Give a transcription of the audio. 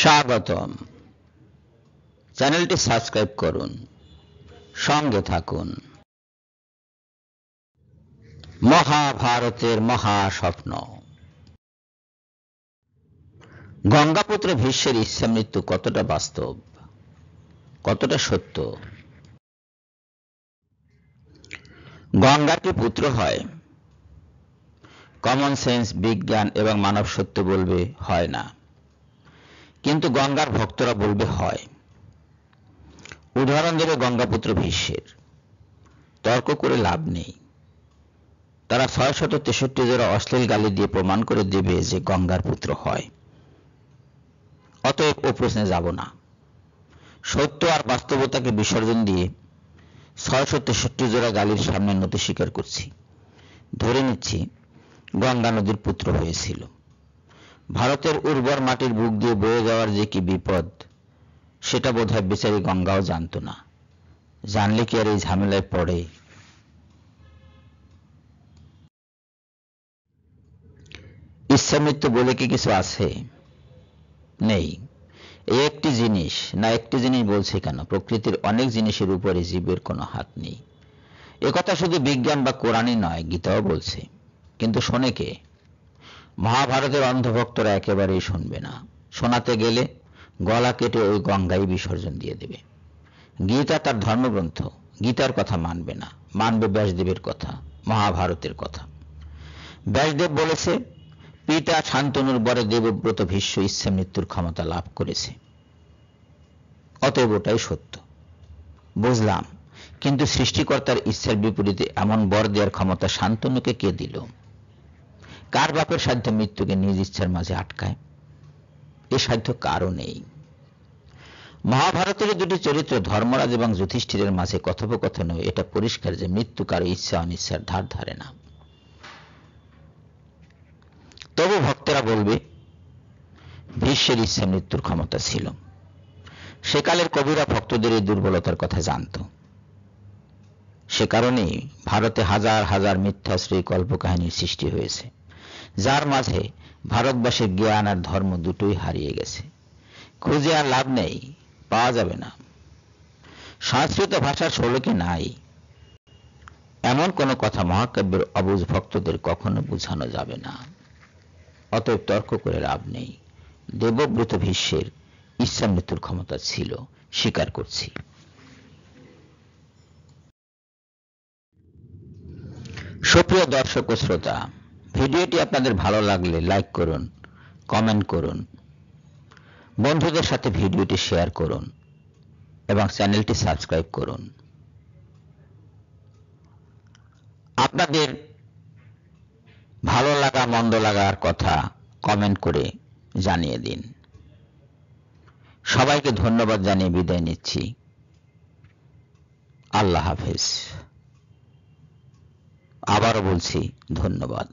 স্বাগতম চ্যানেলটি সাবস্ক্রাইব করুন সঙ্গে থাকুন মহাভারতের মহাস্বপ্ন গঙ্গাপুত্র ভীষ্মের ইচ্ছা মৃত্যু কতটা বাস্তব কতটা সত্য গঙ্গাকে পুত্র হয় কমন সেন্স বিজ্ঞান এবং মানব সত্য বলবে হয় না কিন্তু গঙ্গার ভক্তরা বলবে হয় উদাহরণ দেবে গঙ্গাপুত্র ভীষ্মের তর্ক করে লাভ নেই তারা ছয় শত তেষট্টি জোড়া অশ্লীল গালি দিয়ে প্রমাণ করে দেবে যে গঙ্গার পুত্র হয় অতএব ও প্রশ্নে যাব না সত্য আর বাস্তবতাকে বিসর্জন দিয়ে ছয়শো তেষট্টি জোড়া গালির সামনে নতি স্বীকার করছি ধরে নিচ্ছি গঙ্গা নদীর পুত্র হয়েছিল ভারতের উর্বর মাটির বুক দিয়ে বয়ে যাওয়ার যে কি বিপদ সেটা বোধহয় বেচারি গঙ্গাও জানত না জানলে কি আর এই ঝামেলায় পড়ে ইচ্ছা বলে কি কিছু আছে নেই এই একটি জিনিস না একটি জিনিস বলছে কেন প্রকৃতির অনেক জিনিসের উপরে জীবের কোনো হাত নেই একথা শুধু বিজ্ঞান বা কোরআনই নয় গীতাও বলছে কিন্তু শোনে কে মহাভারতের অন্ধভক্তরা একেবারেই শুনবে না শোনাতে গেলে গলা কেটে ওই গঙ্গায় বিসর্জন দিয়ে দেবে গীতা তার ধর্মগ্রন্থ গীতার কথা মানবে না মানবে ব্যাসদেবের কথা মহাভারতের কথা ব্যাসদেব বলেছে পিতা শান্তনুর বরে দেবব্রত ভীষ্ম ইচ্ছা মৃত্যুর ক্ষমতা লাভ করেছে অতএব ওটাই সত্য বুঝলাম কিন্তু সৃষ্টিকর্তার ইচ্ছার বিপরীতে এমন বর দেওয়ার ক্ষমতা শান্তনুকে কে দিল কার বাপের সাধ্য মৃত্যুকে নিজ ইচ্ছার মাঝে আটকায় এ সাধ্য কারও নেই মহাভারতের দুটি চরিত্র ধর্মরাজ এবং যুধিষ্ঠিরের মাঝে কথোপকথন এটা পরিষ্কার যে মৃত্যু কারো ইচ্ছা অনিচ্ছার ধার ধারে না তবু ভক্তরা বলবে বিশ্বের ইচ্ছা মৃত্যুর ক্ষমতা ছিল সেকালের কবিরা ভক্তদের এই দুর্বলতার কথা জানত সে কারণেই ভারতে হাজার হাজার মিথ্যাশ্রয়ী কাহিনীর সৃষ্টি হয়েছে যার মাঝে ভারতবাসীর জ্ঞান আর ধর্ম দুটোই হারিয়ে গেছে খুঁজে আর লাভ নেই পাওয়া যাবে না সংস্কৃত ভাষার ষোলকে নাই এমন কোনো কথা মহাকাব্যের অবুজ ভক্তদের কখনো বুঝানো যাবে না অতএব তর্ক করে লাভ নেই দেবব্রত ভীষ্মের ইচ্ছা মৃত্যুর ক্ষমতা ছিল স্বীকার করছি সুপ্রিয় দর্শক ও শ্রোতা ভিডিওটি আপনাদের ভালো লাগলে লাইক করুন কমেন্ট করুন বন্ধুদের সাথে ভিডিওটি শেয়ার করুন এবং চ্যানেলটি সাবস্ক্রাইব করুন আপনাদের ভালো লাগা মন্দ লাগার কথা কমেন্ট করে জানিয়ে দিন সবাইকে ধন্যবাদ জানিয়ে বিদায় নিচ্ছি আল্লাহ হাফেজ আবারও বলছি ধন্যবাদ